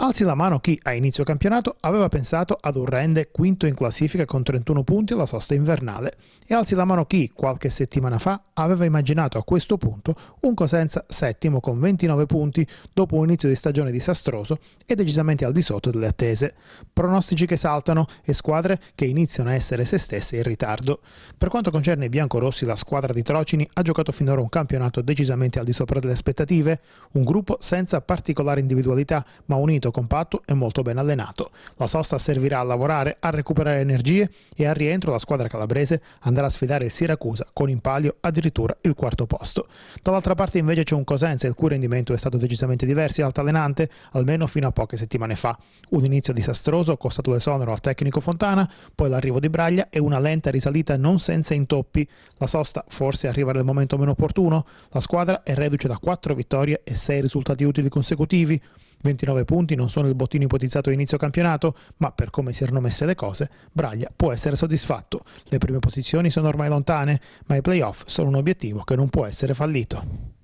Alzi la mano chi a inizio campionato aveva pensato ad un rende quinto in classifica con 31 punti alla sosta invernale e alzi la mano chi qualche settimana fa aveva immaginato a questo punto un Cosenza settimo con 29 punti dopo un inizio di stagione disastroso e decisamente al di sotto delle attese. Pronostici che saltano e squadre che iniziano a essere se stesse in ritardo. Per quanto concerne i biancorossi la squadra di Trocini ha giocato finora un campionato decisamente al di sopra delle aspettative, un gruppo senza particolari individualità ma unito compito, compatto e molto ben allenato. La sosta servirà a lavorare, a recuperare energie e al rientro la squadra calabrese andrà a sfidare il Siracusa con in palio addirittura il quarto posto. Dall'altra parte invece c'è un Cosenza il cui rendimento è stato decisamente diverso e altalenante almeno fino a poche settimane fa. Un inizio disastroso costato l'esonero al tecnico Fontana, poi l'arrivo di Braglia e una lenta risalita non senza intoppi. La sosta forse arriva nel momento meno opportuno? La squadra è reduce da 4 vittorie e 6 risultati utili consecutivi? 29 punti non sono il bottino ipotizzato a inizio campionato, ma per come si erano messe le cose, Braglia può essere soddisfatto. Le prime posizioni sono ormai lontane, ma i playoff sono un obiettivo che non può essere fallito.